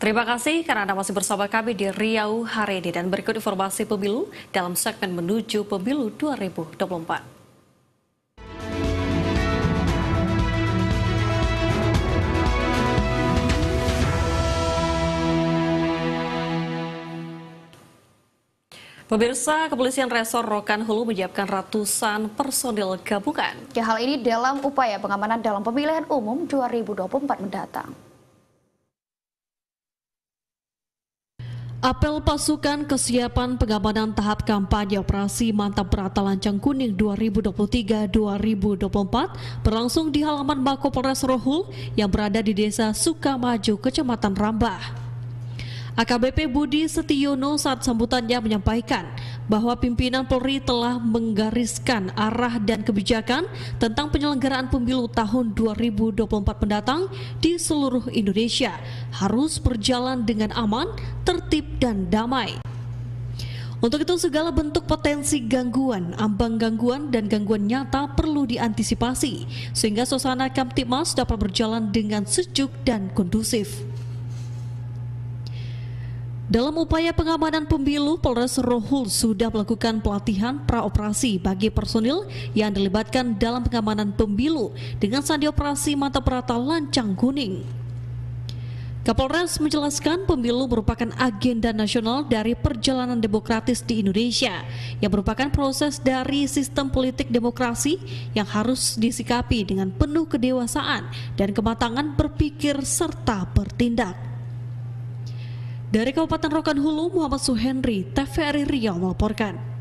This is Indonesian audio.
Terima kasih karena Anda masih bersama kami di Riau hari ini dan berikut informasi pemilu dalam segmen menuju pemilu 2024. Pemirsa, kepolisian resor Rokan Hulu menyiapkan ratusan personil gabungan. Ya, hal ini dalam upaya pengamanan dalam pemilihan umum 2024 mendatang. Apel pasukan kesiapan pengamanan tahap kampanye operasi Mantap Berata Lancang Kuning 2023-2024 berlangsung di halaman Mako Polres Rohul yang berada di desa Sukamaju, Kecamatan Rambah. AKBP Budi Setiono saat sambutannya menyampaikan bahwa pimpinan Polri telah menggariskan arah dan kebijakan tentang penyelenggaraan pemilu tahun 2024 mendatang di seluruh Indonesia harus berjalan dengan aman, tertib, dan damai. Untuk itu segala bentuk potensi gangguan, ambang gangguan dan gangguan nyata perlu diantisipasi sehingga suasana Kamtipmas dapat berjalan dengan sejuk dan kondusif. Dalam upaya pengamanan pemilu, Polres Rohul sudah melakukan pelatihan praoperasi bagi personil yang dilibatkan dalam pengamanan pemilu dengan sandi operasi mata perata lancang kuning. Kapolres menjelaskan pemilu merupakan agenda nasional dari perjalanan demokratis di Indonesia yang merupakan proses dari sistem politik demokrasi yang harus disikapi dengan penuh kedewasaan dan kematangan berpikir serta bertindak. Dari Kabupaten Rokan Hulu, Muhammad Suhendri, TVRI Riau melaporkan.